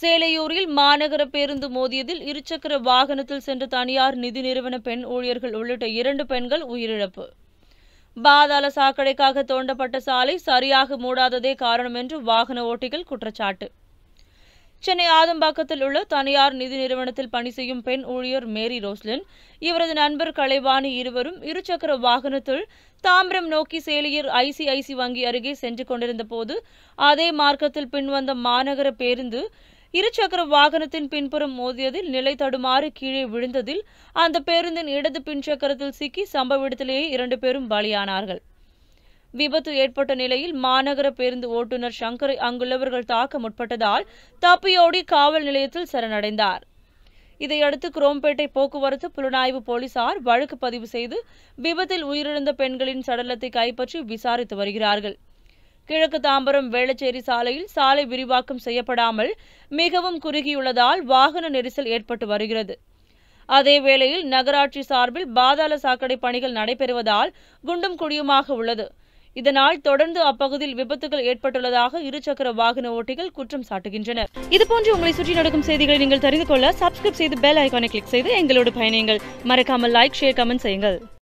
சேலையூரில் மாநகர பேருந்து மோதியதில் இருசக்கர வாகனத்தில் சென்ற தனியார் நிதி நிறுவன பெண் ஊழியர்கள் உள்ளிட்ட இரண்டு பெண்கள் உயிரிழப்பு பாதாள சாக்கடைக்காக தோண்டப்பட்ட சாலை சரியாக மூடாததே காரணம் என்று வாகன ஓட்டிகள் குற்றச்சாட்டு சென்னை ஆதம்பாக்கத்தில் உள்ள தனியார் நிதி நிறுவனத்தில் பணி செய்யும் பெண் ஊழியர் மேரி ரோஸ்லின் இவரது நண்பர் கலைவாணி இருவரும் இருசக்கர வாகனத்தில் தாம்பரம் நோக்கி சேலியர் ஐசிஐசி வங்கி அருகே சென்று கொண்டிருந்த போது அதே மார்க்கத்தில் பின்வந்த மாநகர பேருந்து இருசக்கர வாகனத்தின் பின்புறம் மோதியதில் நிலை தடுமாறு கீழே விழுந்ததில் அந்த பேருந்தின் இடது பின் சக்கரத்தில் சிக்கி சம்பவ இடத்திலேயே இரண்டு பேரும் பலியானார்கள் விபத்து ஏற்பட்ட நிலையில் மாநகர பேருந்து ஓட்டுநர் சங்கரை அங்குள்ளவர்கள் தாக்க முற்பட்டதால் தப்பியோடி காவல் நிலையத்தில் சரணடைந்தார் இதையடுத்து குரோம்பேட்டை போக்குவரத்து புலனாய்வு போலீசார் வழக்கு பதிவு செய்து விபத்தில் உயிரிழந்த பெண்களின் சடலத்தை கைப்பற்றி விசாரித்து வருகிறார்கள் கிழக்கு தாம்பரம் வேளச்சேரி சாலையில் சாலை விரிவாக்கம் செய்யப்படாமல் மிகவும் குறுகியுள்ளதால் வாகன நெரிசல் ஏற்பட்டு வருகிறது அதேவேளையில் நகராட்சி சார்பில் பாதாள சாக்கடை பணிகள் நடைபெறுவதால் குண்டும் குடியுமாக உள்ளது இதனால் தொடர்ந்து அப்பகுதியில் விபத்துகள் ஏற்பட்டுள்ளதாக இருசக்கர வாகன ஓட்டிகள் குற்றம் சாட்டுகின்றனர் இதுபோன்று உங்களை சுற்றி நடக்கும் செய்திகளை நீங்கள் தெரிந்து கொள்ள சப்ஸ்கிரைப் செய்து பெல் ஐக்கானை கிளிக் செய்து எங்களோடு பயணியுங்கள் மறக்காமல் லைக் ஷேர் கமெண்ட் செய்யுங்கள்